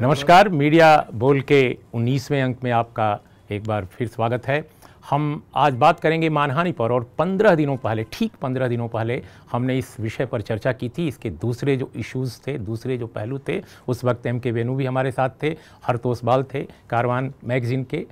नमस्कार मीडिया बोल के 19वें अंक में आपका एक बार फिर स्वागत है हम आज बात करेंगे मानहानि पर और 15 दिनों पहले ठीक 15 दिनों पहले हमने इस विषय पर चर्चा की थी इसके दूसरे जो इश्यूज़ थे दूसरे जो पहलू थे उस वक्त एम के वेणु भी हमारे साथ थे हरतोष बाल थे कारवान मैगज़ीन के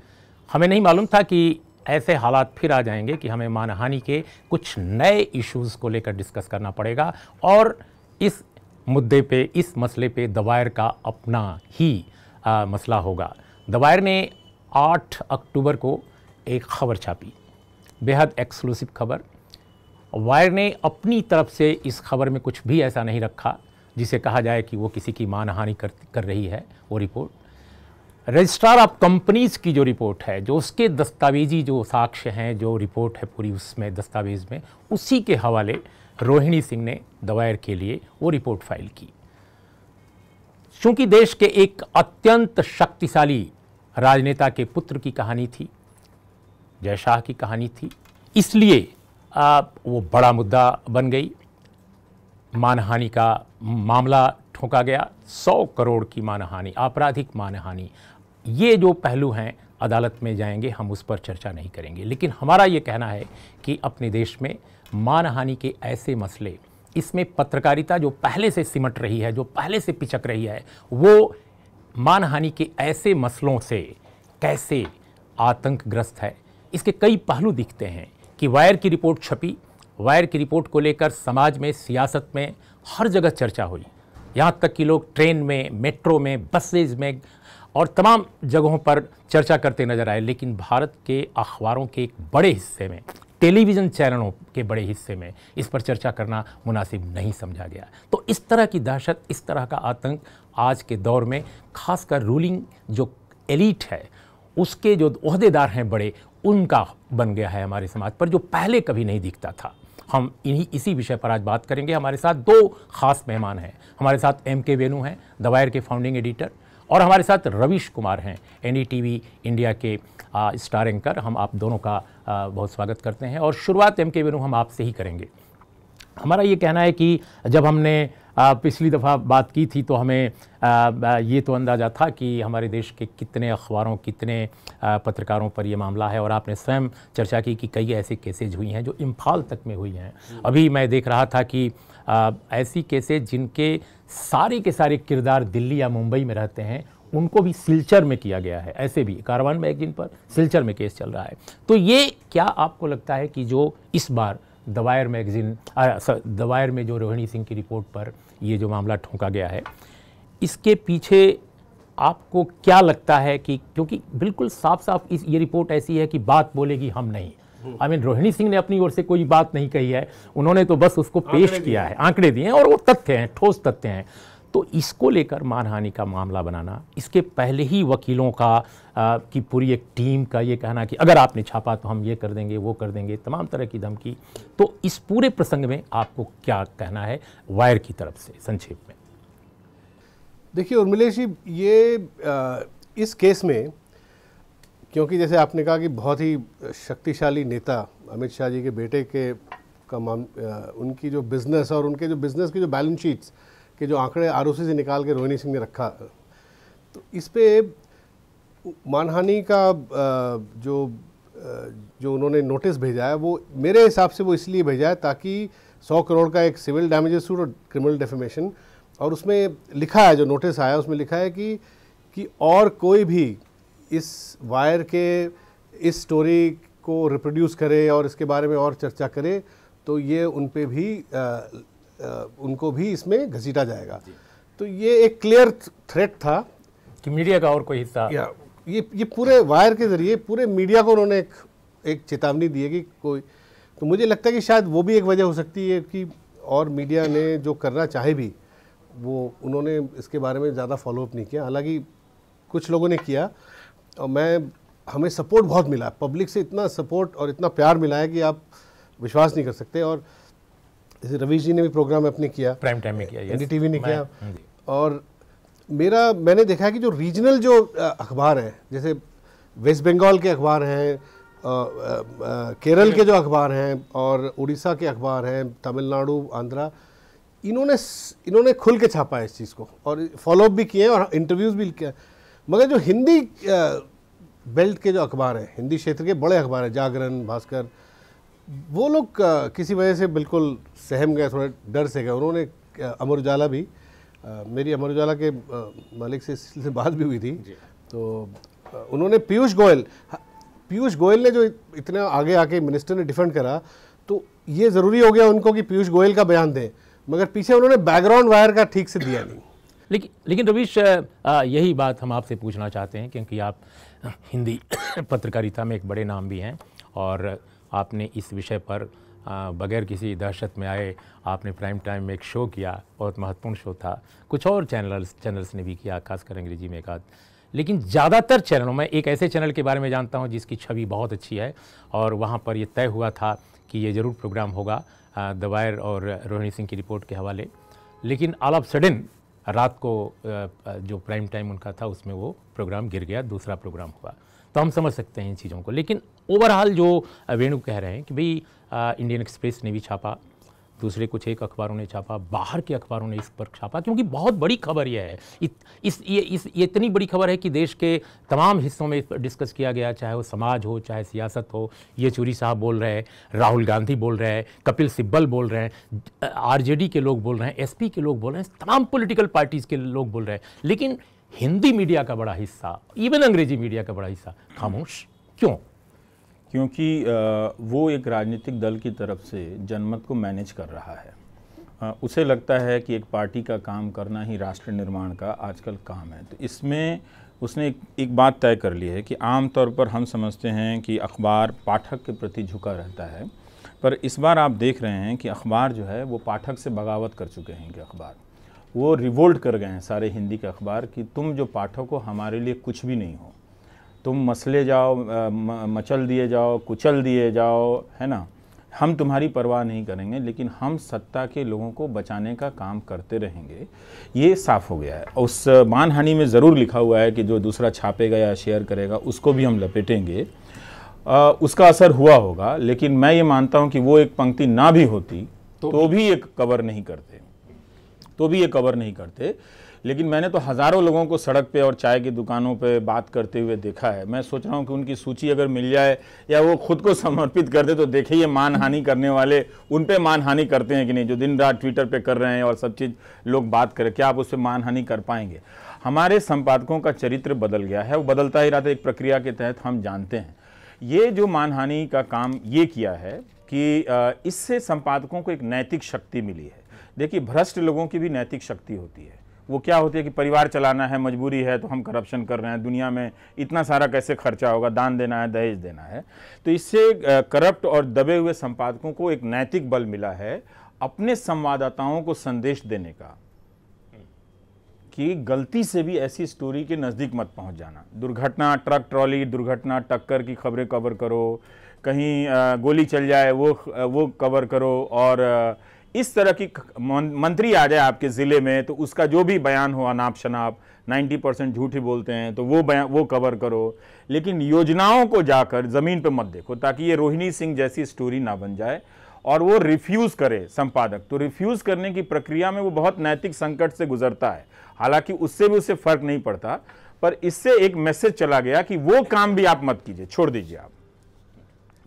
हमें नहीं मालूम था कि ऐसे हालात फिर आ जाएंगे कि हमें मानहानि के कुछ नए इश्यूज़ को लेकर डिस्कस करना पड़ेगा और इस मुद्दे पे इस मसले पे दवायर का अपना ही आ, मसला होगा दवायर ने 8 अक्टूबर को एक खबर छापी बेहद एक्सक्लूसिव खबर वायर ने अपनी तरफ से इस खबर में कुछ भी ऐसा नहीं रखा जिसे कहा जाए कि वो किसी की मानहानि कर कर रही है वो रिपोर्ट रजिस्ट्रार ऑफ कंपनीज की जो रिपोर्ट है जो उसके दस्तावेजी जो साक्ष्य हैं जो रिपोर्ट है पूरी उसमें दस्तावेज में उसी के हवाले रोहिणी सिंह ने दवायर के लिए वो रिपोर्ट फाइल की चूंकि देश के एक अत्यंत शक्तिशाली राजनेता के पुत्र की कहानी थी जय शाह की कहानी थी इसलिए वो बड़ा मुद्दा बन गई मानहानि का मामला ठोंका गया सौ करोड़ की मानहानि आपराधिक मानहानि ये जो पहलू हैं अदालत में जाएंगे हम उस पर चर्चा नहीं करेंगे लेकिन हमारा ये कहना है कि अपने देश में मानहानि के ऐसे मसले इसमें पत्रकारिता जो पहले से सिमट रही है जो पहले से पिचक रही है वो मानहानि के ऐसे मसलों से कैसे आतंकग्रस्त है इसके कई पहलू दिखते हैं कि वायर की रिपोर्ट छपी वायर की रिपोर्ट को लेकर समाज में सियासत में हर जगह चर्चा हुई यहाँ तक कि लोग ट्रेन में मेट्रो में बसेज में और तमाम जगहों पर चर्चा करते नजर आए लेकिन भारत के अखबारों के एक बड़े हिस्से में टेलीविज़न चैनलों के बड़े हिस्से में इस पर चर्चा करना मुनासिब नहीं समझा गया तो इस तरह की दहशत इस तरह का आतंक आज के दौर में खासकर रूलिंग जो एलिट है उसके जो अहदेदार हैं बड़े उनका बन गया है हमारे समाज पर जो पहले कभी नहीं दिखता था हम इन्हीं इसी विषय पर आज बात करेंगे हमारे साथ दो खास मेहमान हैं हमारे साथ एम के वेणु हैं दवायर के फाउंडिंग एडिटर और हमारे साथ रवीश कुमार हैं एनडीटीवी इंडिया e के स्टार एंकर हम आप दोनों का बहुत स्वागत करते हैं और शुरुआत एम के हम आपसे ही करेंगे हमारा ये कहना है कि जब हमने पिछली दफ़ा बात की थी तो हमें ये तो अंदाज़ा था कि हमारे देश के कितने अखबारों कितने पत्रकारों पर यह मामला है और आपने स्वयं चर्चा की कि कई ऐसे केसेज हुई हैं जो इम्फाल तक में हुई हैं अभी मैं देख रहा था कि ऐसी केसेज जिनके सारे के सारे किरदार दिल्ली या मुंबई में रहते हैं उनको भी सिलचर में किया गया है ऐसे भी कारवान मैगजीन पर सिलचर में केस चल रहा है तो ये क्या आपको लगता है कि जो इस बार दवायर मैगजीन दवायर में जो रोहिणी सिंह की रिपोर्ट पर ये जो मामला ठोंका गया है इसके पीछे आपको क्या लगता है कि क्योंकि बिल्कुल साफ साफ इस ये रिपोर्ट ऐसी है कि बात बोलेगी हम नहीं आई मीन रोहिणी सिंह ने अपनी ओर से कोई बात नहीं कही है उन्होंने तो बस उसको पेश किया है आंकड़े दिए हैं और वो तथ्य हैं ठोस तथ्य हैं तो इसको लेकर मानहानि का मामला बनाना इसके पहले ही वकीलों का आ, की पूरी एक टीम का ये कहना कि अगर आपने छापा तो हम ये कर देंगे वो कर देंगे तमाम तरह की धमकी तो इस पूरे प्रसंग में आपको क्या कहना है वायर की तरफ से संक्षेप में देखिए उर्मिलेश जी ये आ, इस केस में क्योंकि जैसे आपने कहा कि बहुत ही शक्तिशाली नेता अमित शाह जी के बेटे के का मान उनकी जो बिज़नेस और उनके जो बिज़नेस की जो बैलेंस शीट्स के जो आंकड़े आर से निकाल के रोहिणी सिंह ने रखा तो इस पर मानहानि का जो जो उन्होंने नोटिस भेजा है वो मेरे हिसाब से वो इसलिए भेजा है ताकि 100 करोड़ का एक सिविल डैमेज सूट और क्रिमिनल डेफेमेशन और उसमें लिखा है जो नोटिस आया उसमें लिखा है कि कि और कोई भी इस वायर के इस स्टोरी को रिप्रोड्यूस करे और इसके बारे में और चर्चा करे तो ये उन पर भी आ, आ, उनको भी इसमें घसीटा जाएगा तो ये एक क्लियर थ्रेट था कि मीडिया का और कोई हिस्सा ये ये पूरे वायर के जरिए पूरे मीडिया को उन्होंने एक एक चेतावनी दी है कि कोई तो मुझे लगता है कि शायद वो भी एक वजह हो सकती है कि और मीडिया ने जो करना चाहे भी वो उन्होंने इसके बारे में ज़्यादा फॉलोअप नहीं किया हालांकि कुछ लोगों ने किया और मैं हमें सपोर्ट बहुत मिला पब्लिक से इतना सपोर्ट और इतना प्यार मिला है कि आप विश्वास नहीं कर सकते और रवीश जी ने भी प्रोग्राम अपने किया प्राइम टाइम में किया एन टीवी ने किया हाँ और मेरा मैंने देखा है कि जो रीजनल जो अखबार हैं जैसे वेस्ट बंगाल के अखबार हैं केरल के जो अखबार हैं और उड़ीसा के अखबार हैं तमिलनाडु आंध्रा इन्होंने इन्होंने खुल के छापा है इस चीज़ को और फॉलोअप भी किए हैं और इंटरव्यूज़ भी किया मगर जो हिंदी बेल्ट के जो अखबार हैं हिंदी क्षेत्र के बड़े अखबार हैं जागरण भास्कर वो लोग किसी वजह से बिल्कुल सहम गए थोड़े डर से गए उन्होंने अमर उजाला भी आ, मेरी अमर उजाला के आ, मालिक से इससे बात भी हुई थी तो आ, उन्होंने पीयूष गोयल पीयूष गोयल ने जो इतना आगे आके मिनिस्टर ने डिफेंड करा तो ये ज़रूरी हो गया उनको कि पीयूष गोयल का बयान दें मगर पीछे उन्होंने बैकग्राउंड वायर का ठीक से दिया नहीं लेकिन लेकिन रवीश यही बात हम आपसे पूछना चाहते हैं क्योंकि आप हिंदी पत्रकारिता में एक बड़े नाम भी हैं और आपने इस विषय पर बगैर किसी दहशत में आए आपने प्राइम टाइम में एक शो किया बहुत महत्वपूर्ण शो था कुछ और चैनल्स चैनल्स ने भी किया खासकर अंग्रेजी में एक आध लेकिन ज़्यादातर चैनलों में एक ऐसे चैनल के बारे में जानता हूँ जिसकी छवि बहुत अच्छी है और वहाँ पर यह तय हुआ था कि ये ज़रूर प्रोग्राम होगा दवायर और रोहिणी सिंह की रिपोर्ट के हवाले लेकिन ऑल ऑफ सडन रात को जो प्राइम टाइम उनका था उसमें वो प्रोग्राम गिर गया दूसरा प्रोग्राम हुआ तो हम समझ सकते हैं इन चीज़ों को लेकिन ओवरऑल जो वेणु कह रहे हैं कि भाई इंडियन एक्सप्रेस ने भी छापा दूसरे कुछ एक अखबारों ने छापा बाहर के अखबारों ने इस पर छापा क्योंकि बहुत बड़ी खबर यह है इत, इस ये इस ये इतनी बड़ी खबर है कि देश के तमाम हिस्सों में इस पर डिस्कस किया गया चाहे वो समाज हो चाहे सियासत हो येचूरी साहब बोल रहे हैं राहुल गांधी बोल रहे हैं कपिल सिब्बल बोल रहे हैं आर के लोग बोल रहे हैं एस के लोग बोल रहे हैं तमाम पोलिटिकल पार्टीज़ के लोग बोल रहे हैं लेकिन हिंदी मीडिया का बड़ा हिस्सा इवन अंग्रेजी मीडिया का बड़ा हिस्सा खामोश क्यों क्योंकि वो एक राजनीतिक दल की तरफ से जनमत को मैनेज कर रहा है उसे लगता है कि एक पार्टी का काम करना ही राष्ट्र निर्माण का आजकल काम है तो इसमें उसने एक, बात तय कर ली है कि आमतौर पर हम समझते हैं कि अखबार पाठक के प्रति झुका रहता है पर इस बार आप देख रहे हैं कि अखबार जो है वो पाठक से बगावत कर चुके हैं कि अखबार वो रिवोल्ट कर गए हैं सारे हिंदी के अखबार कि तुम जो पाठक हो हमारे लिए कुछ भी नहीं हो तुम मसले जाओ मचल दिए जाओ कुचल दिए जाओ है ना हम तुम्हारी परवाह नहीं करेंगे लेकिन हम सत्ता के लोगों को बचाने का काम करते रहेंगे ये साफ हो गया है उस मानहानि में ज़रूर लिखा हुआ है कि जो दूसरा छापेगा या शेयर करेगा उसको भी हम लपेटेंगे आ, उसका असर हुआ होगा लेकिन मैं ये मानता हूँ कि वो एक पंक्ति ना भी होती तो, तो भी ये कवर नहीं करते तो भी ये कवर नहीं करते लेकिन मैंने तो हज़ारों लोगों को सड़क पे और चाय की दुकानों पे बात करते हुए देखा है मैं सोच रहा हूँ कि उनकी सूची अगर मिल जाए या वो खुद को समर्पित कर दे तो देखे ये मानहानि करने वाले उन पर मानहानि करते हैं कि नहीं जो दिन रात ट्विटर पर कर रहे हैं और सब चीज़ लोग बात करें क्या आप उस पर मानहानि कर पाएंगे हमारे संपादकों का चरित्र बदल गया है वो बदलता ही रहता है एक प्रक्रिया के तहत हम जानते हैं ये जो मानहानि का काम ये किया है कि इससे संपादकों को एक नैतिक शक्ति मिली है देखिए भ्रष्ट लोगों की भी नैतिक शक्ति होती है वो क्या होती है कि परिवार चलाना है मजबूरी है तो हम करप्शन कर रहे हैं दुनिया में इतना सारा कैसे खर्चा होगा दान देना है दहेज देना है तो इससे करप्ट और दबे हुए संपादकों को एक नैतिक बल मिला है अपने संवाददाताओं को संदेश देने का कि गलती से भी ऐसी स्टोरी के नज़दीक मत पहुंच जाना दुर्घटना ट्रक ट्रॉली दुर्घटना टक्कर की खबरें कवर करो कहीं गोली चल जाए वो वो कवर करो और इस तरह की मंत्री आ जाए आपके ज़िले में तो उसका जो भी बयान हो अनाप शनाप 90 परसेंट झूठ ही बोलते हैं तो वो बयान वो कवर करो लेकिन योजनाओं को जाकर ज़मीन पे मत देखो ताकि ये रोहिणी सिंह जैसी स्टोरी ना बन जाए और वो रिफ्यूज़ करे संपादक तो रिफ्यूज़ करने की प्रक्रिया में वो बहुत नैतिक संकट से गुजरता है हालांकि उससे भी उसे फ़र्क नहीं पड़ता पर इससे एक मैसेज चला गया कि वो काम भी आप मत कीजिए छोड़ दीजिए आप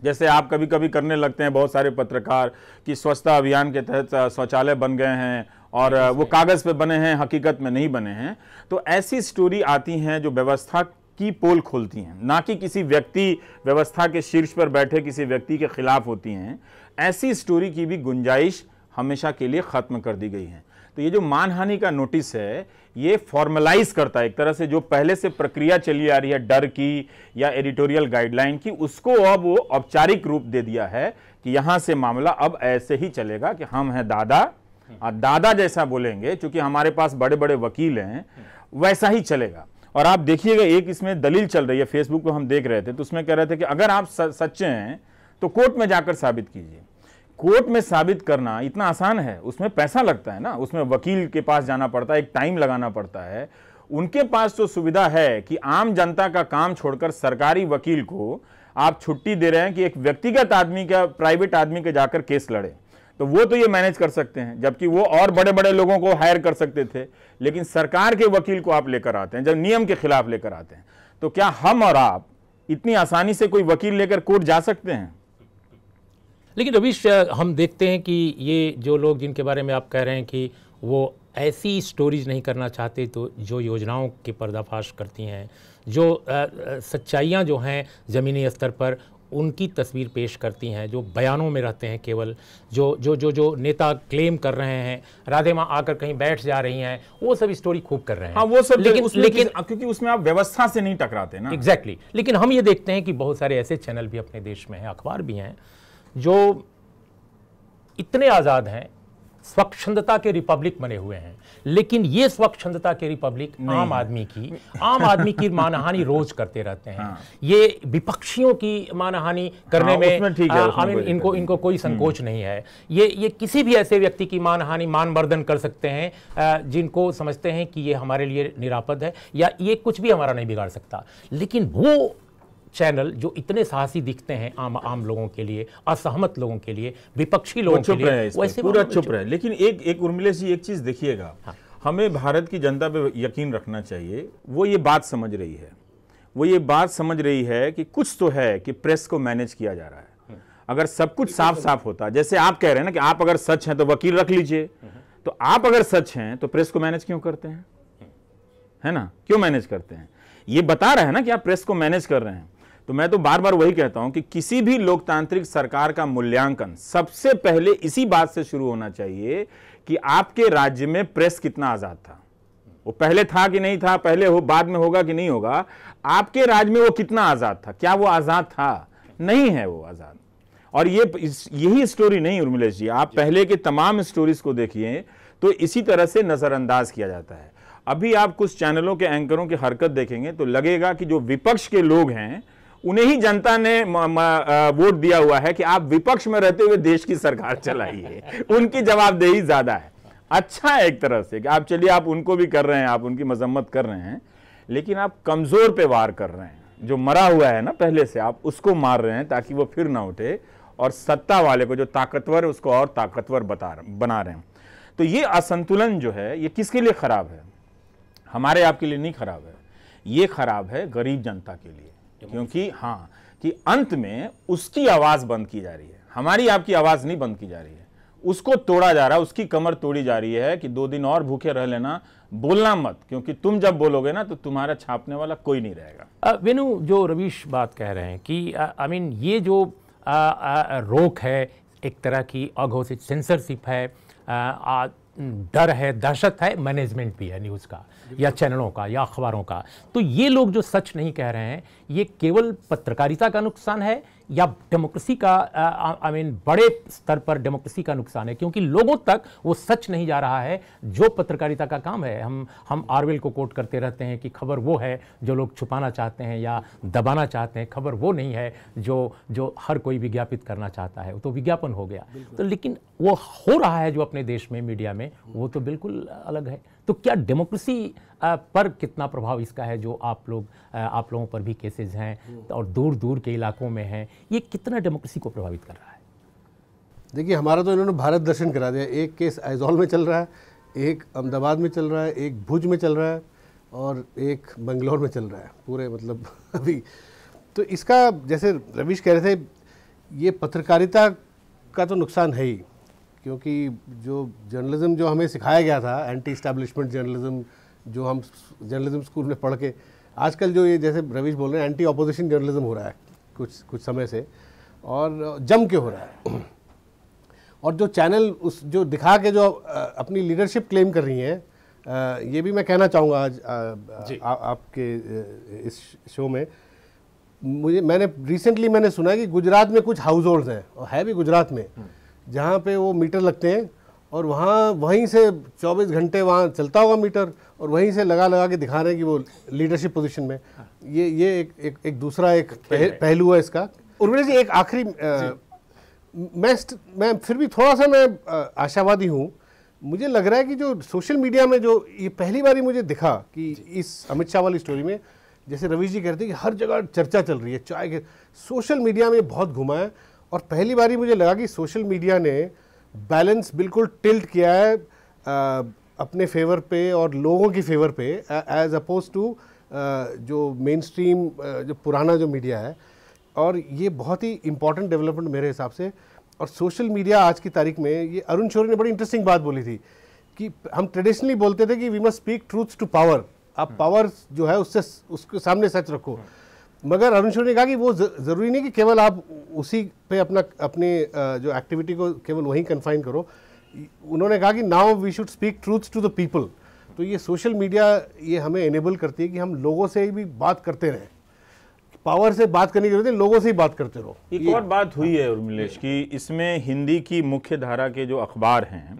जैसे आप कभी कभी करने लगते हैं बहुत सारे पत्रकार कि स्वच्छता अभियान के तहत शौचालय बन गए हैं और वो कागज़ पे बने हैं हकीकत में नहीं बने हैं तो ऐसी स्टोरी आती हैं जो व्यवस्था की पोल खोलती हैं ना कि किसी व्यक्ति व्यवस्था के शीर्ष पर बैठे किसी व्यक्ति के खिलाफ होती हैं ऐसी स्टोरी की भी गुंजाइश हमेशा के लिए ख़त्म कर दी गई है तो ये जो मानहानि का नोटिस है ये फॉर्मलाइज करता है एक तरह से जो पहले से प्रक्रिया चली आ रही है डर की या एडिटोरियल गाइडलाइन की उसको अब वो औपचारिक रूप दे दिया है कि यहां से मामला अब ऐसे ही चलेगा कि हम हैं दादा और हाँ, दादा जैसा बोलेंगे चूंकि हमारे पास बड़े बड़े वकील हैं वैसा ही चलेगा और आप देखिएगा एक इसमें दलील चल रही है फेसबुक पर हम देख रहे थे तो उसमें कह रहे थे कि अगर आप सच्चे हैं तो कोर्ट में जाकर साबित कीजिए कोर्ट में साबित करना इतना आसान है उसमें पैसा लगता है ना उसमें वकील के पास जाना पड़ता है एक टाइम लगाना पड़ता है उनके पास तो सुविधा है कि आम जनता का काम छोड़कर सरकारी वकील को आप छुट्टी दे रहे हैं कि एक व्यक्तिगत आदमी का प्राइवेट आदमी के जाकर केस लड़े तो वो तो ये मैनेज कर सकते हैं जबकि वो और बड़े बड़े लोगों को हायर कर सकते थे लेकिन सरकार के वकील को आप लेकर आते हैं जब नियम के खिलाफ लेकर आते हैं तो क्या हम और आप इतनी आसानी से कोई वकील लेकर कोर्ट जा सकते हैं लेकिन रवीश हम देखते हैं कि ये जो लोग जिनके बारे में आप कह रहे हैं कि वो ऐसी स्टोरीज नहीं करना चाहते तो जो योजनाओं की पर्दाफाश करती हैं जो सच्चाइयाँ जो हैं ज़मीनी स्तर पर उनकी तस्वीर पेश करती हैं जो बयानों में रहते हैं केवल जो जो जो जो नेता क्लेम कर रहे हैं राधे माँ आकर कहीं बैठ जा रही हैं वो सब स्टोरी खूब कर रहे हैं हाँ वो सब लेकिन उसमें लेकिन क्योंकि उसमें आप व्यवस्था से नहीं टकराते ना एग्जैक्टली exactly. लेकिन हम ये देखते हैं कि बहुत सारे ऐसे चैनल भी अपने देश में हैं अखबार भी हैं जो इतने आज़ाद हैं स्वच्छंदता के रिपब्लिक बने हुए हैं लेकिन ये स्वच्छंदता के रिपब्लिक आम आदमी की आम आदमी की मानहानि रोज करते रहते हैं हाँ। ये विपक्षियों की मानहानि करने हाँ, में ठीक है आ, इन, इनको इनको कोई संकोच हम्म। नहीं है ये ये किसी भी ऐसे व्यक्ति की मानहानि मानवर्धन कर सकते हैं जिनको समझते हैं कि ये हमारे लिए निरापद है या ये कुछ भी हमारा नहीं बिगाड़ सकता लेकिन वो चैनल जो इतने साहसी दिखते हैं आम आम लोगों के लिए असहमत लोगों के लिए विपक्षी लोगों के लिए वैसे पूरा चुप रहे लेकिन एक एक उर्मिले जी एक चीज़ देखिएगा हाँ। हमें भारत की जनता पे यकीन रखना चाहिए वो ये बात समझ रही है वो ये बात समझ रही है कि कुछ तो है कि प्रेस को मैनेज किया जा रहा है अगर सब कुछ साफ साफ होता जैसे आप कह रहे हैं ना कि आप अगर सच हैं तो वकील रख लीजिए तो आप अगर सच हैं तो प्रेस को मैनेज क्यों करते हैं है ना क्यों मैनेज करते हैं ये बता रहा है ना कि आप प्रेस को मैनेज कर रहे हैं तो मैं तो बार बार वही कहता हूं कि किसी भी लोकतांत्रिक सरकार का मूल्यांकन सबसे पहले इसी बात से शुरू होना चाहिए कि आपके राज्य में प्रेस कितना आज़ाद था वो पहले था कि नहीं था पहले हो बाद में होगा कि नहीं होगा आपके राज्य में वो कितना आज़ाद था क्या वो आज़ाद था नहीं है वो आज़ाद और ये यही स्टोरी नहीं उर्मिलेश जी आप पहले के तमाम स्टोरीज को देखिए तो इसी तरह से नज़रअंदाज किया जाता है अभी आप कुछ चैनलों के एंकरों की हरकत देखेंगे तो लगेगा कि जो विपक्ष के लोग हैं उन्हें ही जनता ने वोट दिया हुआ है कि आप विपक्ष में रहते हुए देश की सरकार चलाइए उनकी जवाबदेही ज्यादा है अच्छा है एक तरह से कि आप चलिए आप उनको भी कर रहे हैं आप उनकी मजम्मत कर रहे हैं लेकिन आप कमजोर पे वार कर रहे हैं जो मरा हुआ है ना पहले से आप उसको मार रहे हैं ताकि वो फिर ना उठे और सत्ता वाले को जो ताकतवर है उसको और ताकतवर बता बना रहे हैं तो ये असंतुलन जो है ये किसके लिए खराब है हमारे आपके लिए नहीं खराब है ये खराब है गरीब जनता के लिए क्योंकि हाँ कि अंत में उसकी आवाज़ बंद की जा रही है हमारी आपकी आवाज़ नहीं बंद की जा रही है उसको तोड़ा जा रहा है उसकी कमर तोड़ी जा रही है कि दो दिन और भूखे रह लेना बोलना मत क्योंकि तुम जब बोलोगे ना तो तुम्हारा छापने वाला कोई नहीं रहेगा वेनु जो रवीश बात कह रहे हैं कि आई मीन ये जो आ, आ, रोक है एक तरह की अघोषित सेंसरशिप है आ, आ, डर है दहशत है मैनेजमेंट भी है न्यूज़ का या चैनलों का या अखबारों का तो ये लोग जो सच नहीं कह रहे हैं ये केवल पत्रकारिता का नुकसान है या डेमोक्रेसी का आई मीन बड़े स्तर पर डेमोक्रेसी का नुकसान है क्योंकि लोगों तक वो सच नहीं जा रहा है जो पत्रकारिता का काम है हम हम आरवेल को कोट करते रहते हैं कि खबर वो है जो लोग छुपाना चाहते हैं या दबाना चाहते हैं खबर वो नहीं है जो जो हर कोई विज्ञापित करना चाहता है तो विज्ञापन हो गया तो लेकिन वो हो रहा है जो अपने देश में मीडिया में वो तो बिल्कुल अलग है तो क्या डेमोक्रेसी पर कितना प्रभाव इसका है जो आप लोग आप लोगों पर भी केसेज हैं हम्म। और दूर दूर के इलाकों में हैं ये कितना डेमोक्रेसी को प्रभावित कर रहा है देखिए हमारा तो इन्होंने भारत दर्शन करा दिया एक केस आइजॉल में चल रहा है एक अहमदाबाद में चल रहा है एक भुज में चल रहा है और एक बंगलोर में चल रहा है पूरे मतलब अभी तो इसका जैसे रवीश कह रहे थे ये पत्रकारिता का तो नुकसान है ही क्योंकि जो जर्नलिज्म जो हमें सिखाया गया था एंटी इस्टेब्लिशमेंट जर्नलिज्म जो हम जर्नलिज्म स्कूल में पढ़ के आजकल जो ये जैसे रवीश बोल रहे हैं एंटी ऑपोजिशन जर्नलिज्म हो रहा है कुछ कुछ समय से और जम के हो रहा है और जो चैनल उस जो दिखा के जो अपनी लीडरशिप क्लेम कर रही हैं ये भी मैं कहना चाहूँगा आज आ, आ, आपके इस शो में मुझे मैंने रिसेंटली मैंने सुना कि गुजरात में कुछ हाउस होल्ड हैं और है भी गुजरात में हम्म। जहाँ पे वो मीटर लगते हैं और वहाँ वहीं से 24 घंटे वहाँ चलता होगा मीटर और वहीं से लगा लगा के दिखा रहे हैं कि वो लीडरशिप पोजीशन में ये ये एक एक, एक दूसरा एक पह, पहलू है इसका उर्मिल जी एक आखिरी मैं मैं फिर भी थोड़ा सा मैं आशावादी हूँ मुझे लग रहा है कि जो सोशल मीडिया में जो ये पहली बार मुझे दिखा कि इस अमित शाह वाली स्टोरी में जैसे रवीश जी कहते हैं कि हर जगह चर्चा चल रही है चाहे सोशल मीडिया में बहुत घुमा है और पहली बार ही मुझे लगा कि सोशल मीडिया ने बैलेंस बिल्कुल टिल्ट किया है आ, अपने फेवर पे और लोगों की फेवर पे एज अपोज टू जो मेन स्ट्रीम जो पुराना जो मीडिया है और ये बहुत ही इम्पॉर्टेंट डेवलपमेंट मेरे हिसाब से और सोशल मीडिया आज की तारीख में ये अरुण शोरी ने बड़ी इंटरेस्टिंग बात बोली थी कि हम ट्रेडिशनली बोलते थे कि we must speak truths to power आप पावर हम्म। जो है उससे उसके सामने सच रखो हुँ. हम्म। मगर अरुण शोर ने कहा कि वो ज़रूरी नहीं कि केवल आप उसी पे अपना अपनी जो एक्टिविटी को केवल वहीं कन्फाइन करो उन्होंने कहा कि now we should speak truth to the people तो ये सोशल मीडिया ये हमें इनेबल करती है कि हम लोगों से भी बात करते रहें पावर से बात करने की जरूरत है लोगों से ही बात करते रहो एक और बात हुई है उर्मिलेश कि इसमें हिंदी की मुख्य धारा के जो अखबार हैं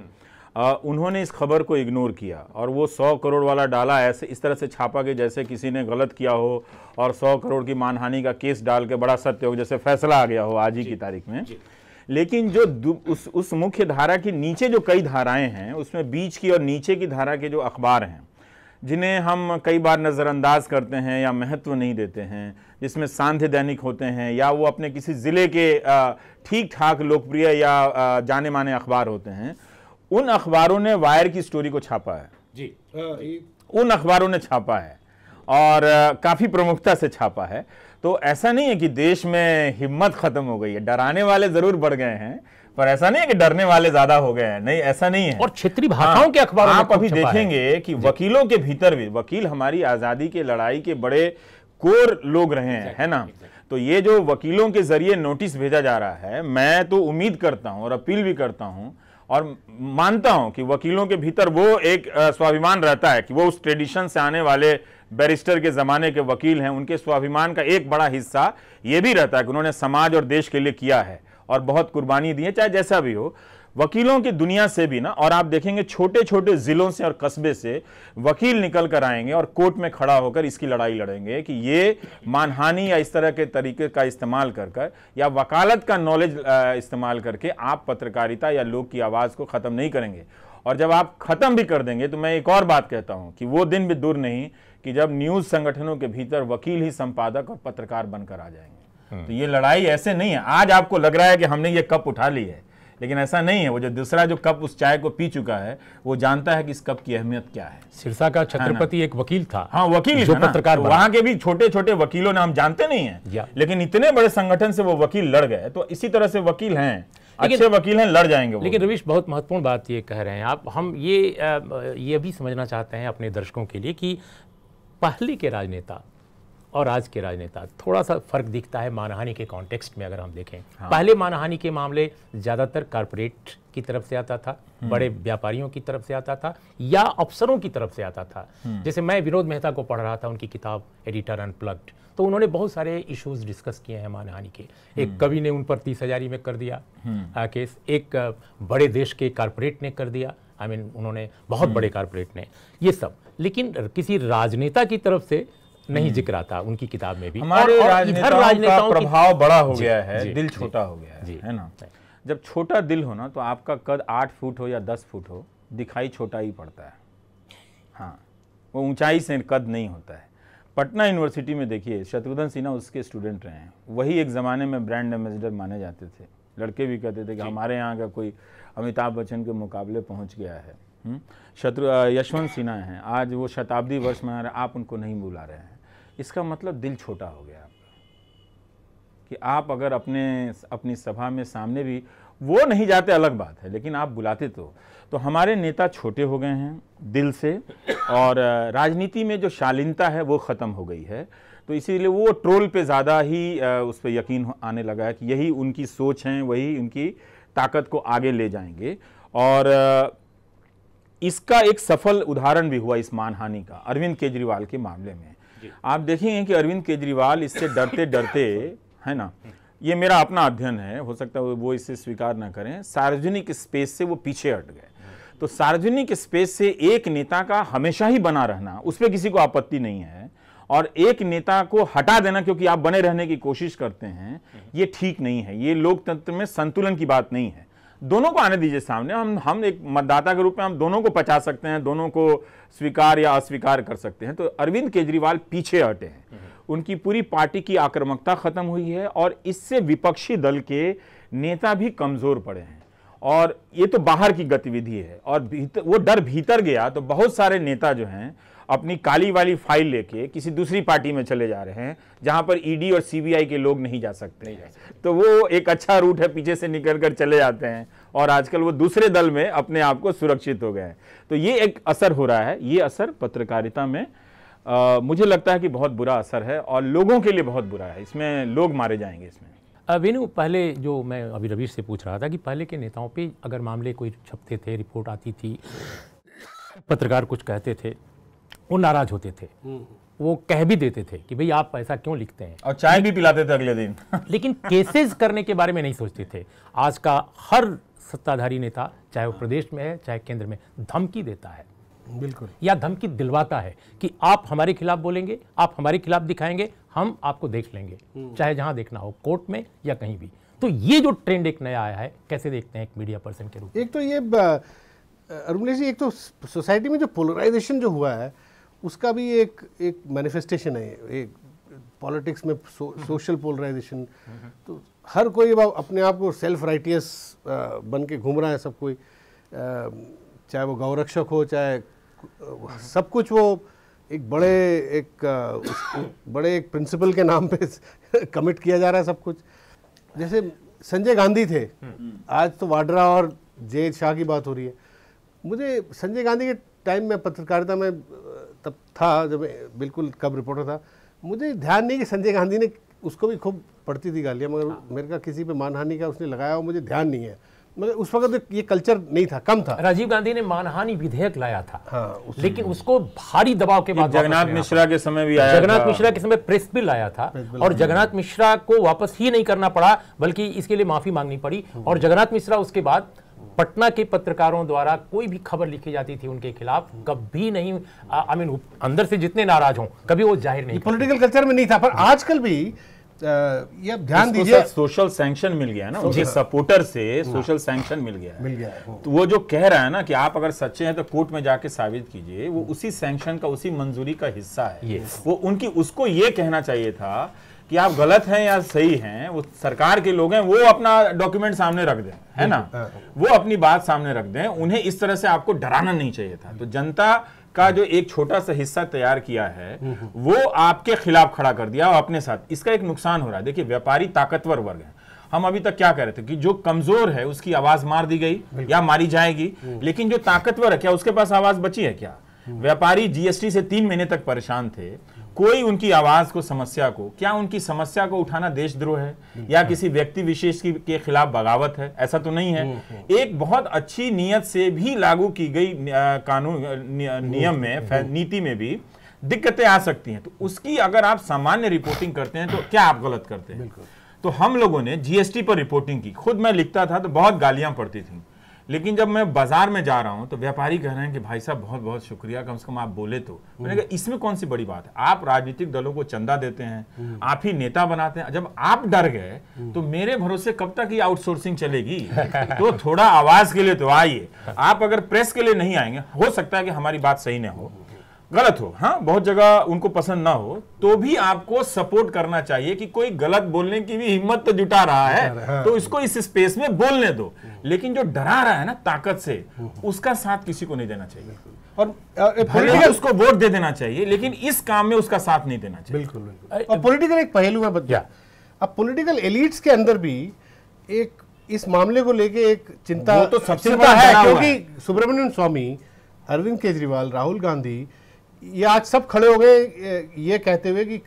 आ, उन्होंने इस खबर को इग्नोर किया और वो सौ करोड़ वाला डाला ऐसे इस तरह से छापा कि जैसे किसी ने गलत किया हो और सौ करोड़ की मानहानि का केस डाल के बड़ा सत्य हो जैसे फैसला आ गया हो आज ही की तारीख में लेकिन जो उस उस मुख्य धारा के नीचे जो कई धाराएं हैं उसमें बीच की और नीचे की धारा के जो अखबार हैं जिन्हें हम कई बार नज़रअंदाज करते हैं या महत्व नहीं देते हैं जिसमें सांध्य दैनिक होते हैं या वो अपने किसी ज़िले के ठीक ठाक लोकप्रिय या जाने माने अखबार होते हैं उन अखबारों ने वायर की स्टोरी को छापा है जी उन अखबारों ने छापा है और काफ़ी प्रमुखता से छापा है तो ऐसा नहीं है कि देश में हिम्मत ख़त्म हो गई है डराने वाले ज़रूर बढ़ गए हैं पर ऐसा नहीं है कि डरने वाले ज़्यादा हो गए हैं नहीं ऐसा नहीं है और क्षेत्रीय भाषाओं हाँ, के अखबार आप अभी देखेंगे कि वकीलों के भीतर भी वकील हमारी आज़ादी के लड़ाई के बड़े कोर लोग रहे हैं है ना तो ये जो वकीलों के जरिए नोटिस भेजा जा रहा है मैं तो उम्मीद करता हूं और अपील भी करता हूं और मानता हूं कि वकीलों के भीतर वो एक स्वाभिमान रहता है कि वो उस ट्रेडिशन से आने वाले बैरिस्टर के ज़माने के वकील हैं उनके स्वाभिमान का एक बड़ा हिस्सा ये भी रहता है कि उन्होंने समाज और देश के लिए किया है और बहुत कुर्बानी दी है चाहे जैसा भी हो वकीलों की दुनिया से भी ना और आप देखेंगे छोटे छोटे ज़िलों से और कस्बे से वकील निकल कर आएंगे और कोर्ट में खड़ा होकर इसकी लड़ाई लड़ेंगे कि ये मानहानि या इस तरह के तरीके का इस्तेमाल कर कर या वकालत का नॉलेज इस्तेमाल करके आप पत्रकारिता या लोग की आवाज़ को ख़त्म नहीं करेंगे और जब आप ख़त्म भी कर देंगे तो मैं एक और बात कहता हूँ कि वो दिन भी दूर नहीं कि जब न्यूज़ संगठनों के भीतर वकील ही संपादक और पत्रकार बनकर आ जाएंगे हम्म। तो ये लड़ाई ऐसे नहीं है आज आपको लग रहा है कि हमने ये कप उठा ली है लेकिन ऐसा नहीं है वो जो दूसरा जो कप उस चाय को पी चुका है वो जानता है कि इस कप की अहमियत क्या है सिरसा का हाँ छत्रपति एक वकील था हाँ वकील जो पत्रकार तो वहां के भी छोटे छोटे वकीलों ने हम जानते नहीं है लेकिन इतने बड़े संगठन से वो वकील लड़ गए तो इसी तरह से वकील हैं अच्छे वकील हैं लड़ जाएंगे लेकिन रविश बहुत महत्वपूर्ण बात ये कह रहे हैं आप हम ये ये भी समझना चाहते हैं अपने दर्शकों के लिए कि पहले के राजनेता और आज के राजनेता थोड़ा सा फर्क दिखता है मानहानि के कॉन्टेक्स्ट में अगर हम देखें हाँ। पहले मानहानि के मामले ज़्यादातर कारपोरेट की तरफ से आता था हम्म। बड़े व्यापारियों की तरफ से आता था या अफसरों की तरफ से आता था हम्म। जैसे मैं विनोद मेहता को पढ़ रहा था उनकी किताब एडिटर अनप्लग्ड तो उन्होंने बहुत सारे इश्यूज डिस्कस किए हैं मानहानि के एक हम्म। कवि ने उन पर तीस हजारी में कर दिया केस एक बड़े देश के कारपोरेट ने कर दिया आई I मीन mean, उन्होंने बहुत बड़े कारपोरेट ने ये सब लेकिन किसी राजनेता की तरफ से नहीं हम्म। जिक्र आता उनकी किताब में भी हमारे राजनेताओं का प्रभाव बड़ा हो गया है दिल छोटा हो गया है है ना जब छोटा दिल हो ना तो आपका कद आठ फुट हो या दस फुट हो दिखाई छोटा ही पड़ता है हाँ वो ऊंचाई से कद नहीं होता है पटना यूनिवर्सिटी में देखिए शत्रुघ्न सिन्हा उसके स्टूडेंट रहे हैं वही एक ज़माने में ब्रांड एम्बेसडर माने जाते थे लड़के भी कहते थे कि हमारे यहाँ का कोई अमिताभ बच्चन के मुकाबले पहुँच गया है हम्म, शत्रु यशवंत सिन्हा हैं आज वो शताब्दी वर्ष मना रहे आप उनको नहीं बुला रहे हैं इसका मतलब दिल छोटा हो गया आपका कि आप अगर अपने अपनी सभा में सामने भी वो नहीं जाते अलग बात है लेकिन आप बुलाते तो तो हमारे नेता छोटे हो गए हैं दिल से और राजनीति में जो शालीनता है वो ख़त्म हो गई है तो इसीलिए वो ट्रोल पे ज़्यादा ही उस पर यकीन आने लगा है कि यही उनकी सोच हैं वही उनकी ताकत को आगे ले जाएंगे और इसका एक सफल उदाहरण भी हुआ इस मानहानि का अरविंद केजरीवाल के मामले में आप देखेंगे कि अरविंद केजरीवाल इससे डरते डरते है ना ये मेरा अपना अध्ययन है हो सकता है वो इसे स्वीकार ना करें सार्वजनिक स्पेस से वो पीछे हट गए हम्म। तो सार्वजनिक स्पेस से एक नेता का हमेशा ही बना रहना उस पर किसी को आपत्ति नहीं है और एक नेता को हटा देना क्योंकि आप बने रहने की कोशिश करते हैं हम्म। ये ठीक नहीं है ये लोकतंत्र में संतुलन की बात नहीं है दोनों को आने दीजिए सामने हम हम एक मतदाता के रूप में हम दोनों को पचा सकते हैं दोनों को स्वीकार या अस्वीकार कर सकते हैं तो अरविंद केजरीवाल पीछे हटे हैं हम्म। उनकी पूरी पार्टी की आक्रामकता खत्म हुई है और इससे विपक्षी दल के नेता भी कमजोर पड़े हैं और ये तो बाहर की गतिविधि है और भीतर वो डर भीतर गया तो बहुत सारे नेता जो हैं अपनी काली वाली फाइल लेके किसी दूसरी पार्टी में चले जा रहे हैं जहां पर ईडी e और सीबीआई के लोग नहीं जा सकते नहीं जा सकते। तो वो एक अच्छा रूट है पीछे से निकल कर चले जाते हैं और आजकल वो दूसरे दल में अपने आप को सुरक्षित हो गए हैं तो ये एक असर हो रहा है ये असर पत्रकारिता में आ, मुझे लगता है कि बहुत बुरा असर है और लोगों के लिए बहुत बुरा है इसमें लोग मारे जाएंगे इसमें अभिनु पहले जो मैं अभी रवीश से पूछ रहा था कि पहले के नेताओं पे अगर मामले कोई छपते थे रिपोर्ट आती थी पत्रकार कुछ कहते थे वो नाराज होते थे हम्म। वो कह भी देते थे कि भाई आप ऐसा क्यों लिखते हैं और चाय भी पिलाते थे अगले दिन लेकिन केसेस करने के बारे में नहीं सोचते थे आज का हर सत्ताधारी नेता चाहे वो हाँ। प्रदेश में है चाहे केंद्र में धमकी देता है बिल्कुल या धमकी दिलवाता है कि आप हमारे खिलाफ बोलेंगे आप हमारे खिलाफ दिखाएंगे हम आपको देख लेंगे हम्म। चाहे जहां देखना हो कोर्ट में या कहीं भी तो ये जो ट्रेंड एक नया आया है कैसे देखते हैं एक मीडिया पर्सन के रूप में एक तो ये अरुणेश जी एक तो सोसाइटी में जो पोलराइजेशन जो हुआ है उसका भी एक एक मैनिफेस्टेशन है एक पॉलिटिक्स में सो, सोशल पोलराइजेशन तो हर कोई अब अपने आप को सेल्फ राइटियस बन के घूम रहा है सब कोई चाहे वो गौरक्षक हो चाहे सब कुछ वो एक बड़े एक बड़े एक प्रिंसिपल के नाम पे कमिट किया जा रहा है सब कुछ जैसे संजय गांधी थे आज तो वाड्रा और जे शाह की बात हो रही है मुझे संजय गांधी के टाइम में पत्रकारिता में तब था जब बिल्कुल कब रिपोर्टर था मुझे ध्यान नहीं कि संजय गांधी ने उसको भी खूब पढ़ती थी गालियाँ मगर हाँ। मेरे का किसी पे मानहानि का उसने लगाया और मुझे ध्यान नहीं है मगर उस वक्त तो ये कल्चर नहीं था कम था राजीव गांधी ने मानहानि विधेयक लाया था हाँ, उस लेकिन उसको भारी दबाव के बाद जगन्नाथ मिश्रा के समय भी आया जगन्नाथ मिश्रा के समय प्रेस बिल आया था और जगन्नाथ मिश्रा को वापस ही नहीं करना पड़ा बल्कि इसके लिए माफी मांगनी पड़ी हाँ। और जगन्नाथ मिश्रा उसके बाद पटना के पत्रकारों द्वारा कोई भी खबर लिखी जाती थी उनके खिलाफ कभी नहीं आई मीन अंदर से जितने नाराज हों कभी वो जाहिर नहीं पॉलिटिकल कल्चर में नहीं था पर आजकल भी ये ध्यान दीजिए सोशल सैंक्शन मिल गया ना उनके सपोर्टर से सोशल हाँ। सैंक्शन मिल गया मिल गया तो वो जो कह रहा है ना कि आप अगर सच्चे हैं तो कोर्ट में जाके साबित कीजिए वो उसी सैंक्शन का उसी मंजूरी का हिस्सा है वो उनकी उसको ये कहना चाहिए था कि आप गलत हैं या सही हैं वो सरकार के लोग हैं वो अपना डॉक्यूमेंट सामने रख दें है ना हाँ, हाँ। वो अपनी बात सामने रख दें उन्हें इस तरह से आपको डराना नहीं चाहिए था तो जनता का जो एक छोटा सा हिस्सा तैयार किया है हम्म, हम्म। वो आपके खिलाफ खड़ा कर दिया और अपने साथ इसका एक नुकसान हो रहा है देखिए व्यापारी ताकतवर वर्ग है हम अभी तक क्या कह रहे थे कि जो कमजोर है उसकी आवाज मार दी गई या मारी जाएगी हम्म। लेकिन जो ताकतवर है क्या उसके पास आवाज बची है क्या व्यापारी जीएसटी से तीन महीने तक परेशान थे कोई उनकी आवाज को समस्या को क्या उनकी समस्या को उठाना देशद्रोह है या किसी व्यक्ति विशेष के खिलाफ बगावत है ऐसा तो नहीं है हम्म, हम्म। एक बहुत अच्छी नीयत से भी लागू की गई कानून हम्म, नियम में नीति में भी दिक्कतें आ सकती हैं तो उसकी अगर आप सामान्य रिपोर्टिंग करते हैं तो क्या आप गलत करते हैं तो हम लोगों ने जीएसटी पर रिपोर्टिंग की खुद मैं लिखता था तो बहुत गालियां पड़ती थी लेकिन जब मैं बाजार में जा रहा हूँ तो व्यापारी कह रहे हैं कि भाई साहब बहुत बहुत शुक्रिया कम से कम आप बोले तो मैंने कहा इसमें कौन सी बड़ी बात है आप राजनीतिक दलों को चंदा देते हैं हम्म। आप ही नेता बनाते हैं जब आप डर गए हम्म। तो मेरे भरोसे कब तक ये आउटसोर्सिंग चलेगी तो थोड़ा आवाज के लिए तो आइए आप अगर प्रेस के लिए नहीं आएंगे हो सकता है कि हमारी बात सही ना हो गलत हो हाँ बहुत जगह उनको पसंद ना हो तो भी आपको सपोर्ट करना चाहिए कि कोई गलत बोलने की भी हिम्मत तो जुटा रहा है हाँ। तो इसको इस स्पेस में बोलने दो लेकिन जो डरा रहा है ना ताकत से हम्म, हम्म। उसका साथ किसी को नहीं देना चाहिए और पॉलिटिकल उसको वोट दे देना चाहिए लेकिन इस काम में उसका साथ नहीं देना चाहिए बिल्कुल बिल्कुल और पॉलिटिकल एक पहलू है बच्चा अब पॉलिटिकल एलिट्स के अंदर भी एक इस मामले को लेके एक चिंता तो सबसे चिंता है क्योंकि सुब्रमण्यम स्वामी अरविंद केजरीवाल राहुल गांधी ये आज सब खड़े हो गए ये कहते हुए कि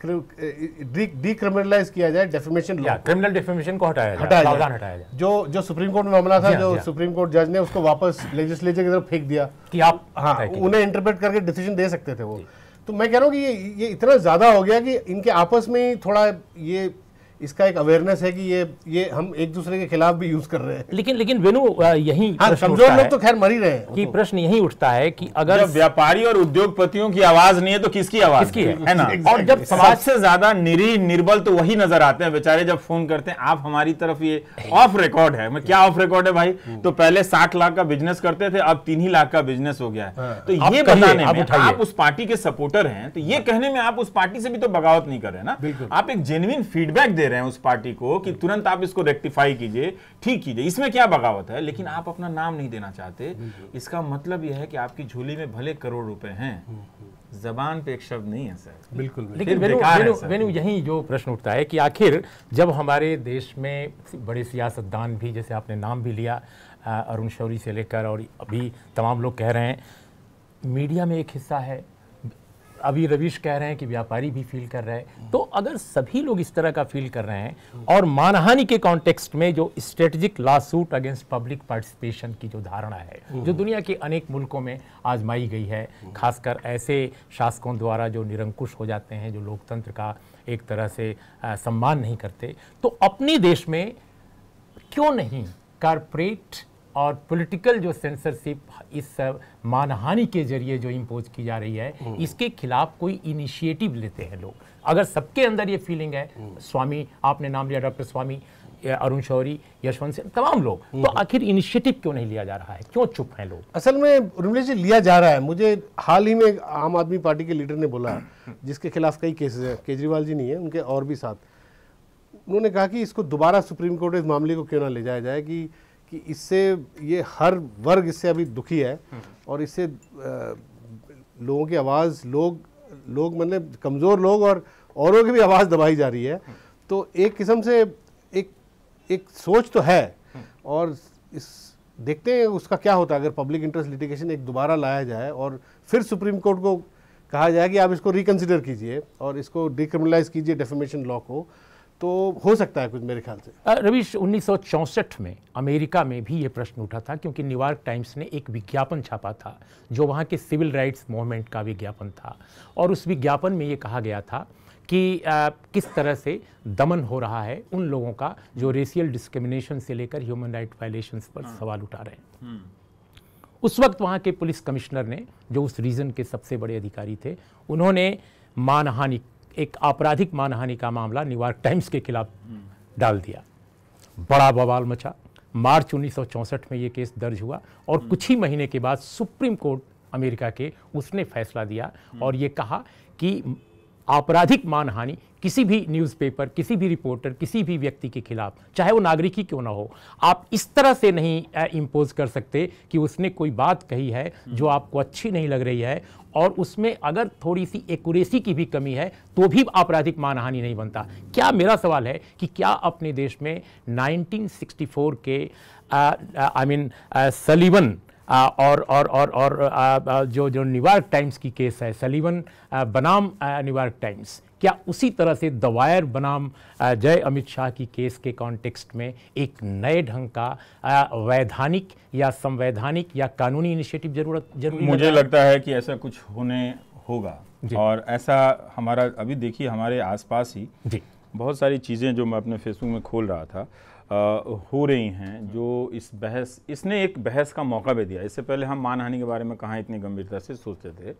डिक्रिमिनलाइज किया जाए डेफिमेशन क्रिमिनल डेफिमेशन को हटाया जाए हटाया जाए, हटाया जाए जो जो सुप्रीम कोर्ट में मामला था हाँ, जो हाँ। सुप्रीम कोर्ट जज ने उसको वापस लेजिस्लेचर की तरफ फेंक दिया कि आप हाँ उन्हें इंटरप्रेट करके डिसीजन दे सकते थे वो तो मैं कह रहा हूँ कि ये ये इतना ज़्यादा हो गया कि इनके आपस में ही थोड़ा ये इसका एक अवेयरनेस है कि ये ये हम एक दूसरे के खिलाफ भी यूज कर रहे हैं लेकिन लेकिन वेनु यही हाँ, कमजोर लोग तो खैर मर ही रहे हैं कि तो- प्रश्न यही उठता है कि अगर व्यापारी और उद्योगपतियों की आवाज नहीं है तो किसकी आवाज किसकी है, है ना exactly. और जब समाज से ज्यादा निरी निर्बल तो वही नजर आते हैं बेचारे जब फोन करते हैं आप हमारी तरफ ये ऑफ रिकॉर्ड है मैं क्या ऑफ रिकॉर्ड है भाई हम्म। तो पहले साठ लाख का बिजनेस करते थे अब तीन ही लाख का बिजनेस हो गया है हाँ। तो ये बताने आप उस पार्टी के सपोर्टर हैं तो ये हाँ। कहने में आप उस पार्टी से भी तो बगावत नहीं कर रहे ना आप एक जेन्युन फीडबैक दे रहे हैं उस पार्टी को कि तुरंत आप इसको रेक्टिफाई कीजिए ठीक कीजिए इसमें क्या बगावत है लेकिन आप अपना नाम नहीं देना चाहते इसका मतलब यह है कि आपकी झोली में भले करोड़ रुपए हैं हम्म, हम्म। जबान पे एक शब्द नहीं है सर बिल्कुल लेकिन मैंने यही जो प्रश्न उठता है कि आखिर जब हमारे देश में बड़े सियासतदान भी जैसे आपने नाम भी लिया अरुण शौरी से लेकर और अभी तमाम लोग कह रहे हैं मीडिया में एक हिस्सा है अभी रवीश कह रहे हैं कि व्यापारी भी फील कर रहे हैं तो अगर सभी लोग इस तरह का फील कर रहे हैं और मानहानि के कॉन्टेक्स्ट में जो strategic lawsuit against public participation की जो धारणा है जो दुनिया के अनेक मुल्कों में आजमाई गई है खासकर ऐसे शासकों द्वारा जो निरंकुश हो जाते हैं जो लोकतंत्र का एक तरह से आ, सम्मान नहीं करते तो अपने देश में क्यों नहीं कारपोरेट और पॉलिटिकल जो सेंसरशिप इस मानहानि के जरिए जो इम्पोज की जा रही है हम्म। इसके खिलाफ कोई इनिशिएटिव लेते हैं लोग अगर सबके अंदर ये फीलिंग है हम्म। स्वामी आपने नाम लिया डॉक्टर स्वामी अरुण शौरी यशवंत सिंह तमाम लोग तो हम्म। आखिर इनिशिएटिव क्यों नहीं लिया जा रहा है क्यों चुप हैं लोग असल में रुमले जी लिया जा रहा है मुझे हाल ही में आम आदमी पार्टी के लीडर ने बोला जिसके खिलाफ कई केसेस हैं केजरीवाल जी नहीं है उनके और भी साथ उन्होंने कहा कि इसको दोबारा सुप्रीम कोर्ट इस मामले को क्यों ना ले जाया जाए कि कि इससे ये हर वर्ग इससे अभी दुखी है और इससे लोगों की आवाज़ लोग लोग मतलब कमज़ोर लोग और औरों की भी आवाज़ दबाई जा रही है तो एक किस्म से एक एक सोच तो है और इस देखते हैं उसका क्या होता है अगर पब्लिक इंटरेस्ट लिटिगेशन एक दोबारा लाया जाए और फिर सुप्रीम कोर्ट को कहा जाए कि आप इसको रिकन्सिडर कीजिए और इसको डिक्रिमिनलाइज कीजिए डेफिमेशन लॉ को तो हो सकता है कुछ मेरे ख्याल से रवीश उन्नीस में अमेरिका में भी ये प्रश्न उठा था क्योंकि न्यूयॉर्क टाइम्स ने एक विज्ञापन छापा था जो वहाँ के सिविल राइट्स मूवमेंट का विज्ञापन था और उस विज्ञापन में ये कहा गया था कि आ, किस तरह से दमन हो रहा है उन लोगों का जो रेशियल डिस्क्रिमिनेशन से लेकर ह्यूमन राइट वायलेशंस पर हाँ। सवाल उठा रहे हैं हम्म। उस वक्त वहाँ के पुलिस कमिश्नर ने जो उस रीजन के सबसे बड़े अधिकारी थे उन्होंने मानहानि एक आपराधिक मानहानि का मामला न्यूयॉर्क टाइम्स के खिलाफ डाल दिया बड़ा बवाल मचा मार्च उन्नीस में ये केस दर्ज हुआ और हम्म। कुछ ही महीने के बाद सुप्रीम कोर्ट अमेरिका के उसने फैसला दिया हम्म। और ये कहा कि आपराधिक मानहानि किसी भी न्यूज़पेपर किसी भी रिपोर्टर किसी भी व्यक्ति के खिलाफ चाहे वो नागरिक ही क्यों ना हो आप इस तरह से नहीं इम्पोज कर सकते कि उसने कोई बात कही है हम्म। जो आपको अच्छी नहीं लग रही है और उसमें अगर थोड़ी सी एक्यूरेसी की भी कमी है तो भी आपराधिक मानहानि नहीं बनता क्या मेरा सवाल है कि क्या अपने देश में 1964 के आई मीन सलीवन और और और और और आ, जो जो न्यूयॉर्क टाइम्स की केस है सलीवन बनाम न्यूयॉर्क टाइम्स क्या उसी तरह से दवायर बनाम जय अमित शाह की केस के कॉन्टेक्स्ट में एक नए ढंग का वैधानिक या संवैधानिक या कानूनी इनिशिएटिव जरूरत जरूरी मुझे लगता है कि ऐसा कुछ होने होगा और ऐसा हमारा अभी देखिए हमारे आसपास ही जी बहुत सारी चीज़ें जो मैं अपने फेसबुक में खोल रहा था आ, हो रही हैं जो इस बहस इसने एक बहस का मौका भी दिया इससे पहले हम मानहानि के बारे में कहाँ इतनी गंभीरता से सोचते थे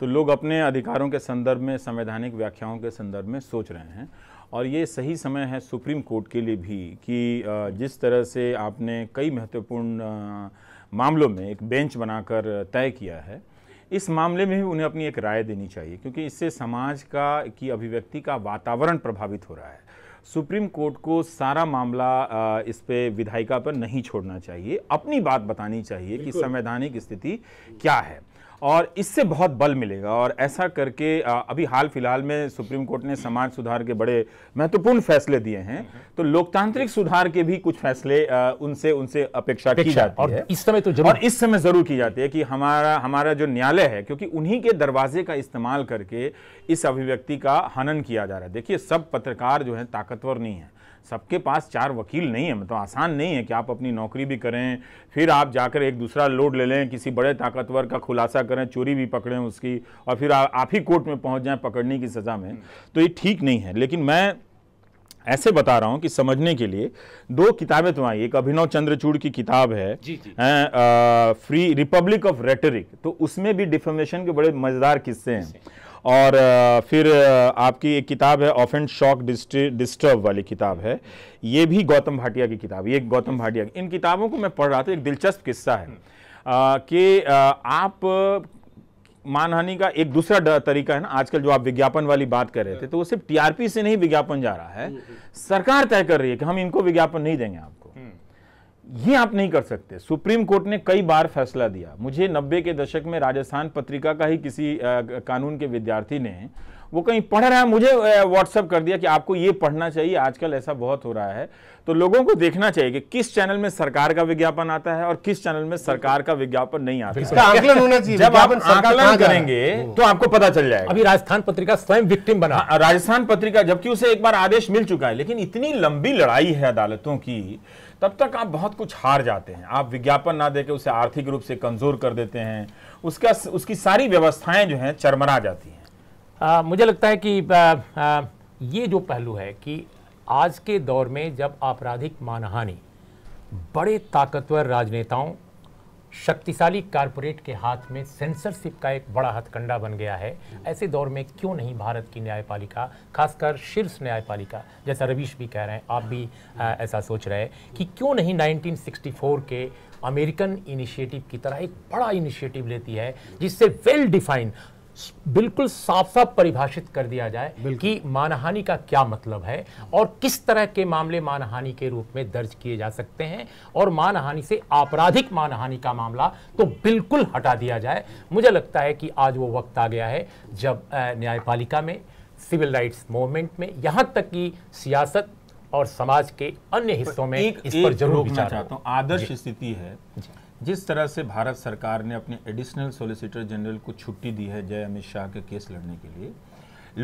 तो लोग अपने अधिकारों के संदर्भ में संवैधानिक व्याख्याओं के संदर्भ में सोच रहे हैं और ये सही समय है सुप्रीम कोर्ट के लिए भी कि जिस तरह से आपने कई महत्वपूर्ण मामलों में एक बेंच बनाकर तय किया है इस मामले में भी उन्हें अपनी एक राय देनी चाहिए क्योंकि इससे समाज का की अभिव्यक्ति का वातावरण प्रभावित हो रहा है सुप्रीम कोर्ट को सारा मामला इस पे विधायिका पर नहीं छोड़ना चाहिए अपनी बात बतानी चाहिए कि संवैधानिक स्थिति क्या है और इससे बहुत बल मिलेगा और ऐसा करके अभी हाल फिलहाल में सुप्रीम कोर्ट ने समाज सुधार के बड़े महत्वपूर्ण फैसले दिए हैं तो लोकतांत्रिक सुधार के भी कुछ फैसले उनसे उनसे अपेक्षा की जाती और है इस समय तो जरूर और इस समय जरूर की जाती है कि हमारा हमारा जो न्यायालय है क्योंकि उन्हीं के दरवाजे का इस्तेमाल करके इस अभिव्यक्ति का हनन किया जा रहा है देखिए सब पत्रकार जो है ताकतवर नहीं है सबके पास चार वकील नहीं है मतलब आसान नहीं है कि आप अपनी नौकरी भी करें फिर आप जाकर एक दूसरा लोड ले लें किसी बड़े ताकतवर का खुलासा करें चोरी भी पकड़ें उसकी और फिर आ, आप ही कोर्ट में पहुँच जाएँ पकड़ने की सज़ा में हम्म। तो ये ठीक नहीं है लेकिन मैं ऐसे बता रहा हूं कि समझने के लिए दो किताबें तो आई एक अभिनव चंद्रचूड़ की किताब है जी जी। आ, आ, फ्री रिपब्लिक ऑफ रेटरिक तो उसमें भी डिफॉर्मेशन के बड़े मज़ेदार किस्से हैं और फिर आपकी एक किताब है ऑफ एंड शॉक डिस्टर्ब वाली किताब है ये भी गौतम भाटिया की किताब ये गौतम भाटिया की इन किताबों को मैं पढ़ रहा था एक दिलचस्प किस्सा है हम्म। कि आप मानहानि का एक दूसरा तरीका है ना आजकल जो आप विज्ञापन वाली बात कर रहे थे तो वो सिर्फ टीआरपी से नहीं विज्ञापन जा रहा है mm-hmm. सरकार तय कर रही है कि हम इनको विज्ञापन नहीं देंगे आप ये आप नहीं कर सकते सुप्रीम कोर्ट ने कई बार फैसला दिया मुझे नब्बे के दशक में राजस्थान पत्रिका का ही किसी आ, कानून के विद्यार्थी ने वो कहीं पढ़ रहा है मुझे व्हाट्सअप कर दिया कि आपको ये पढ़ना चाहिए आजकल ऐसा बहुत हो रहा है तो लोगों को देखना चाहिए कि किस चैनल में सरकार का विज्ञापन आता है और किस चैनल में सरकार का विज्ञापन नहीं आता इसका आंकलन होना चाहिए जब आप आंकलन करेंगे तो आपको पता चल जाएगा अभी राजस्थान पत्रिका स्वयं विक्टिम बना हाँ, राजस्थान पत्रिका जबकि उसे एक बार आदेश मिल चुका है लेकिन इतनी लंबी लड़ाई है अदालतों की तब तक आप बहुत कुछ हार जाते हैं आप विज्ञापन ना देके उसे आर्थिक रूप से कमज़ोर कर देते हैं उसका उसकी सारी व्यवस्थाएं जो हैं चरमरा जाती हैं मुझे लगता है कि आ, आ, ये जो पहलू है कि आज के दौर में जब आपराधिक मानहानि बड़े ताकतवर राजनेताओं शक्तिशाली कारपोरेट के हाथ में सेंसरशिप का एक बड़ा हथकंडा बन गया है ऐसे दौर में क्यों नहीं भारत की न्यायपालिका खासकर शीर्ष न्यायपालिका जैसा रवीश भी कह रहे हैं आप भी आ, ऐसा सोच रहे हैं कि क्यों नहीं 1964 के अमेरिकन इनिशिएटिव की तरह एक बड़ा इनिशिएटिव लेती है जिससे वेल डिफाइंड बिल्कुल साफ साफ परिभाषित कर दिया जाए कि मानहानि का क्या मतलब है और किस तरह के मामले मानहानि के रूप में दर्ज किए जा सकते हैं और मानहानि से आपराधिक मानहानि का मामला तो बिल्कुल हटा दिया जाए मुझे लगता है कि आज वो वक्त आ गया है जब न्यायपालिका में सिविल राइट्स मूवमेंट में यहाँ तक कि सियासत और समाज के अन्य हिस्सों में एक, इस पर जरूर चाहता हूँ आदर्श स्थिति है जिस तरह से भारत सरकार ने अपने एडिशनल सॉलिसिटर जनरल को छुट्टी दी है जय अमित शाह के केस लड़ने के लिए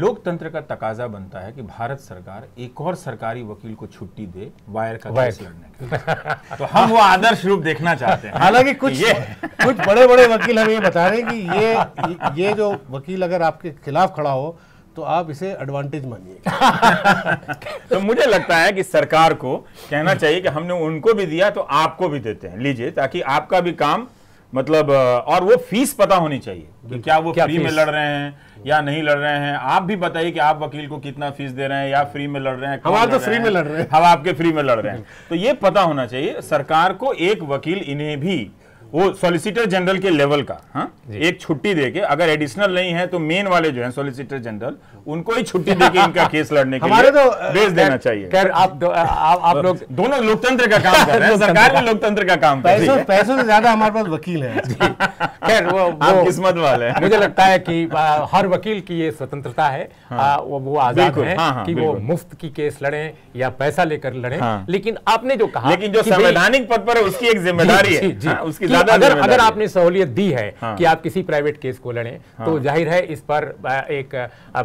लोकतंत्र का तकाजा बनता है कि भारत सरकार एक और सरकारी वकील को छुट्टी दे वायर का केस लड़ने के तो हम वो आदर्श रूप देखना चाहते हैं हालांकि कुछ ये कुछ बड़े बड़े वकील हमें ये बता रहे हैं कि ये ये जो वकील अगर आपके खिलाफ खड़ा हो तो आप इसे एडवांटेज मानिए तो मुझे लगता है कि सरकार को कहना हम्म। चाहिए कि हमने उनको भी दिया तो आपको भी देते हैं लीजिए ताकि आपका भी काम मतलब और वो फीस पता होनी चाहिए कि क्या वो क्या फ्री में लड़ रहे हैं या नहीं लड़ रहे हैं आप भी बताइए कि आप वकील को कितना फीस दे रहे हैं या फ्री में लड़ रहे हैं हम तो फ्री में लड़ रहे हैं हम आपके फ्री में लड़ रहे हैं तो ये पता होना चाहिए सरकार को एक वकील इन्हें भी वो सॉलिसिटर जनरल के लेवल का हाँ एक छुट्टी देके अगर एडिशनल नहीं है तो मेन वाले जो हैं सॉलिसिटर जनरल उनको ही छुट्टी देके इनका केस लड़ने के लिए तो भेज देना चाहिए कर आप दो, आ, आ, आप लोग दोनों लोकतंत्र का काम कर रहे हैं सरकार भी लोकतंत्र का काम कर रही है पैसों से ज्यादा हमारे पास वकील है खैर वो, वो किस्मत वाले हैं मुझे लगता है कि हर वकील की ये स्वतंत्रता है हाँ। वो वो आजाद है हाँ, हाँ, कि वो मुफ्त की केस लड़े या पैसा लेकर लड़े लेकिन आपने जो कहा लेकिन जो संवैधानिक पद पर है उसकी एक जिम्मेदारी है उसकी अगर अगर आपने सहूलियत दी है हाँ। कि आप किसी प्राइवेट केस को लड़ें तो हाँ। जाहिर है इस पर एक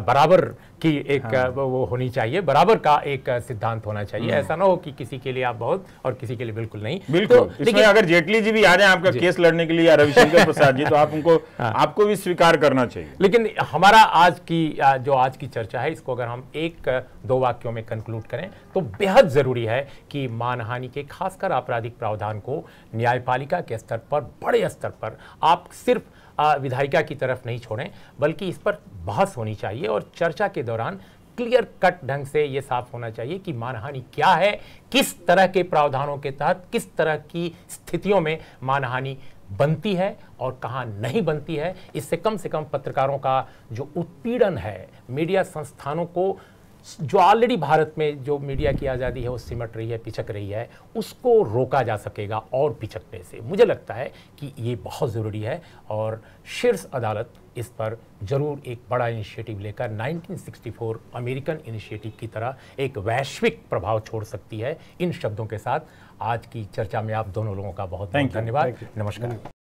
बराबर की एक हाँ। वो होनी चाहिए बराबर का एक सिद्धांत होना चाहिए हम्म। ऐसा ना हो कि किसी के लिए आप बहुत और किसी के लिए बिल्कुल नहीं बिल्कुल तो, इसमें अगर जेटली जी भी आ रहे हैं आपका केस लड़ने के लिए या रविशंकर प्रसाद जी तो आप उनको हाँ। आपको भी स्वीकार करना चाहिए लेकिन हमारा आज की जो आज की चर्चा है इसको अगर हम एक दो वाक्यों में कंक्लूड करें तो बेहद जरूरी है कि मानहानि के खासकर आपराधिक प्रावधान को न्यायपालिका के स्तर पर बड़े स्तर पर आप सिर्फ विधायिका की तरफ नहीं छोड़ें बल्कि इस पर बहस होनी चाहिए और चर्चा के दौरान क्लियर कट ढंग से ये साफ होना चाहिए कि मानहानि क्या है किस तरह के प्रावधानों के तहत किस तरह की स्थितियों में मानहानि बनती है और कहाँ नहीं बनती है इससे कम से कम पत्रकारों का जो उत्पीड़न है मीडिया संस्थानों को जो ऑलरेडी भारत में जो मीडिया की आज़ादी है वो सिमट रही है पिछक रही है उसको रोका जा सकेगा और पिछकने से मुझे लगता है कि ये बहुत ज़रूरी है और शीर्ष अदालत इस पर ज़रूर एक बड़ा इनिशिएटिव लेकर 1964 अमेरिकन इनिशिएटिव की तरह एक वैश्विक प्रभाव छोड़ सकती है इन शब्दों के साथ आज की चर्चा में आप दोनों लोगों का बहुत बहुत धन्यवाद नमस्कार